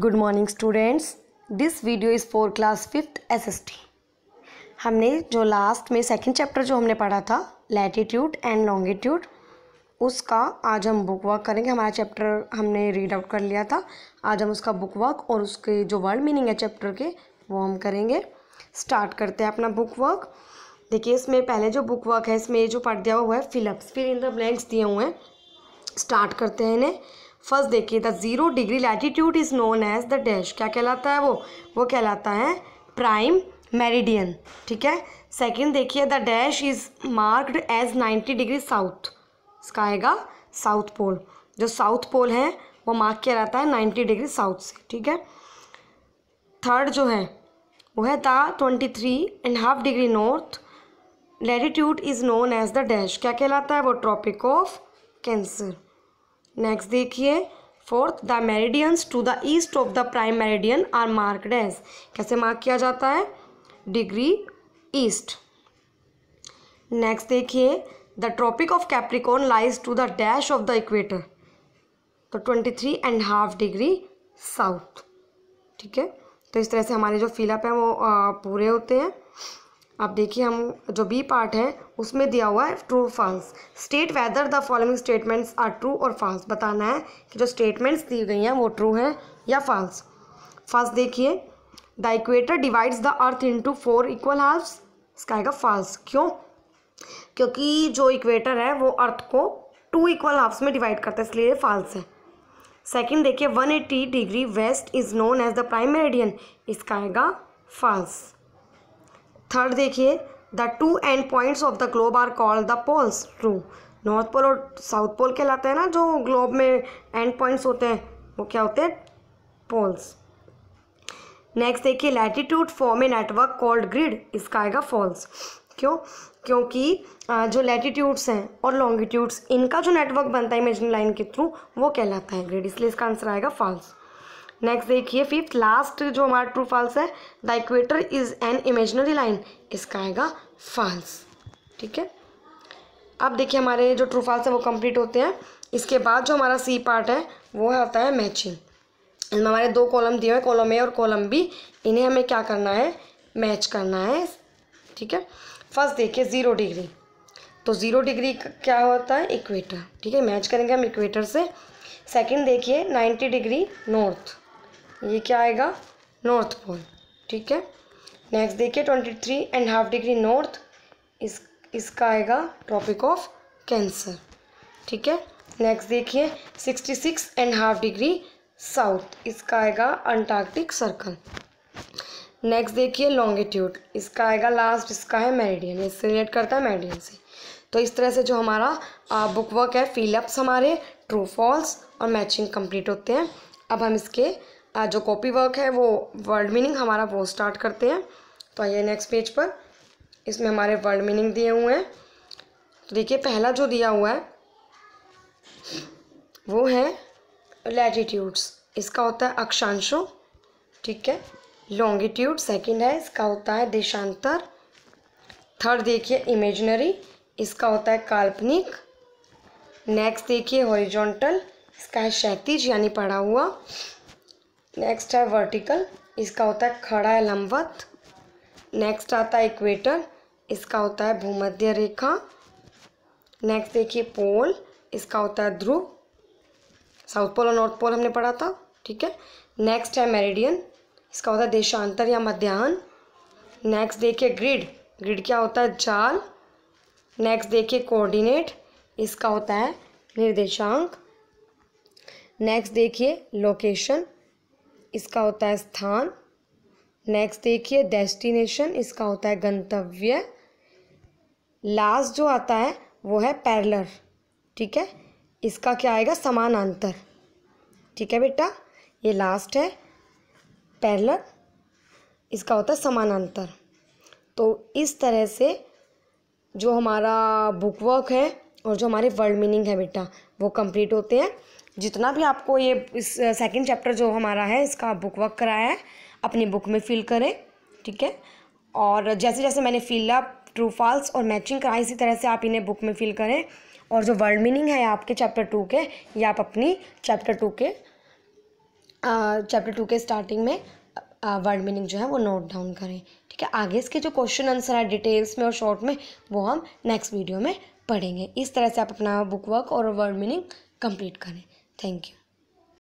Good morning students this video is for class fifth SST हमने जो last में second chapter जो हमने पढ़ा था लेटीट्यूड एंड लॉन्गिट्यूड उसका आज हम बुक वर्क करेंगे हमारा चैप्टर हमने रीड आउट कर लिया था आज हम उसका बुक वर्क और उसके जो वर्ड मीनिंग है चैप्टर के वो हम करेंगे स्टार्ट करते हैं अपना बुक वर्क देखिए इसमें पहले जो बुक वर्क है इसमें जो पढ़ दिया हुआ है फिलअप्स फिर इन द ब्लैंक्स दिए हुए हैं स्टार्ट करते हैं इन्हें फर्स्ट देखिए the zero degree latitude is known as the dash क्या कहलाता है वो वो कहलाता है प्राइम मेरिडियन ठीक है सेकंड देखिए the dash is marked as ninety degree south इसका आएगा साउथ पोल जो साउथ पोल है वो मार्क किया जाता है नाइन्टी डिग्री साउथ से ठीक है थर्ड जो है वो है the twenty three and half degree north latitude is known as the dash क्या कहलाता है वो ट्रॉपिक ऑफ कैंसर नेक्स्ट देखिए fourth the meridians to the east of the prime meridian are marked as कैसे मार्क किया जाता है degree east next देखिए the tropic of Capricorn lies to the dash of the equator तो twenty three and half degree south ठीक है तो इस तरह से हमारे जो फिलअप हैं वो पूरे होते हैं आप देखिए हम जो बी पार्ट है उसमें दिया हुआ है true false state whether the following statements are true और फॉल्स बताना है कि जो स्टेटमेंट्स दी गई हैं वो ट्रू हैं या फॉल्स फर्स्ट देखिए the equator divides the earth into four equal halves इसका आएगा फॉल्स क्यों क्योंकि जो इक्वेटर है वो अर्थ को टू इक्वल हाफ्स में डिवाइड करता है इसलिए फॉल्स है सेकेंड देखिए 180 degree west is known as the prime meridian इसका आएगा फॉल्स थर्ड देखिए the two end points of the globe are called the poles true north pole और साउथ पोल कहलाते हैं ना जो ग्लोब में एंड पॉइंट्स होते हैं वो क्या होते हैं पोल्स नेक्स्ट देखिए latitude form a network called grid इसका आएगा फॉल्स क्यों क्योंकि जो लैटिट्यूड्स हैं और लॉन्गिट्यूड्स इनका जो नेटवर्क बनता है इमेजिन लाइन के थ्रू वो कहलाता है ग्रिड इसलिए इसका आंसर आएगा फॉल्स नेक्स्ट देखिए फिफ्थ लास्ट जो हमारा ट्रू फॉल्स है the equator is an imaginary line इसका आएगा फॉल्स ठीक है अब देखिए हमारे जो ट्रू फॉल्स है वो कंप्लीट होते हैं इसके बाद जो हमारा सी पार्ट है वो होता है मैचिंग इसमें हमारे दो कॉलम दिए हुए कॉलम ए और कॉलम बी इन्हें हमें क्या करना है मैच करना है ठीक है फर्स्ट देखिए ज़ीरो डिग्री तो ज़ीरो डिग्री क्या होता है इक्वेटर ठीक है मैच करेंगे हम इक्वेटर से सेकंड देखिए नाइन्टी डिग्री नॉर्थ ये क्या आएगा नॉर्थ पोल ठीक है नेक्स्ट देखिए twenty three and half degree north इस इसका आएगा टॉपिक ऑफ कैंसर ठीक है नेक्स्ट देखिए sixty six and half degree south इसका आएगा अंटार्कटिक सर्कल नेक्स्ट देखिए लॉन्गिट्यूड इसका आएगा लास्ट इसका है मेरिडियन इससे रिलेट करता है मेरिडियन से तो इस तरह से जो हमारा बुक वर्क है फिलअप्स हमारे ट्रू फॉल्स और मैचिंग कंप्लीट होते हैं अब हम इसके जो कॉपी वर्क है वो वर्ड मीनिंग हमारा वो स्टार्ट करते हैं तो आइए नेक्स्ट पेज पर इसमें हमारे वर्ड मीनिंग दिए हुए हैं तो देखिए पहला जो दिया हुआ है वो है लैटिट्यूड्स इसका होता है अक्षांशों ठीक है लॉन्गिट्यूड सेकंड है इसका होता है देशांतर थर्ड देखिए इमेजनरी इसका होता है काल्पनिक नेक्स्ट देखिए हॉरिजॉन्टल इसका है क्षैतिज यानी पढ़ा हुआ नेक्स्ट है वर्टिकल इसका होता है खड़ा है लंबवत नेक्स्ट आता है इक्वेटर इसका होता है भूमध्य रेखा नेक्स्ट देखिए पोल इसका होता है ध्रुव साउथ पोल और नॉर्थ पोल हमने पढ़ा था ठीक है नेक्स्ट है मेरिडियन इसका होता है देशांतर या मध्यान्ह नेक्स्ट देखिए ग्रिड ग्रिड क्या होता है जाल नेक्स्ट देखिए कोऑर्डिनेट इसका होता है निर्देशांक नेक्स्ट देखिए लोकेशन इसका होता है स्थान नेक्स्ट देखिए डेस्टिनेशन इसका होता है गंतव्य लास्ट जो आता है वो है पैरलर ठीक है इसका क्या आएगा समानांतर ठीक है बेटा ये लास्ट है पैरलर इसका होता है समानांतर तो इस तरह से जो हमारा बुक वर्क है और जो हमारे वर्ड मीनिंग है बेटा वो कंप्लीट होते हैं जितना भी आपको ये इस सेकेंड चैप्टर जो हमारा है इसका बुक वर्क कराया है अपनी बुक में फिल करें ठीक है और जैसे जैसे मैंने फिल अप ट्रू फॉल्स और मैचिंग कराई इसी तरह से आप इन्हें बुक में फिल करें और जो वर्ड मीनिंग है आपके चैप्टर टू के ये आप अपनी चैप्टर टू के चैप्टर टू के स्टार्टिंग में वर्ड मीनिंग जो है वो नोट डाउन करें ठीक है आगे इसके जो क्वेश्चन आंसर है डिटेल्स में और शॉर्ट में वो हम नेक्स्ट वीडियो में पढ़ेंगे इस तरह से आप अपना बुक वर्क और वर्ड मीनिंग कंप्लीट करें Thank you.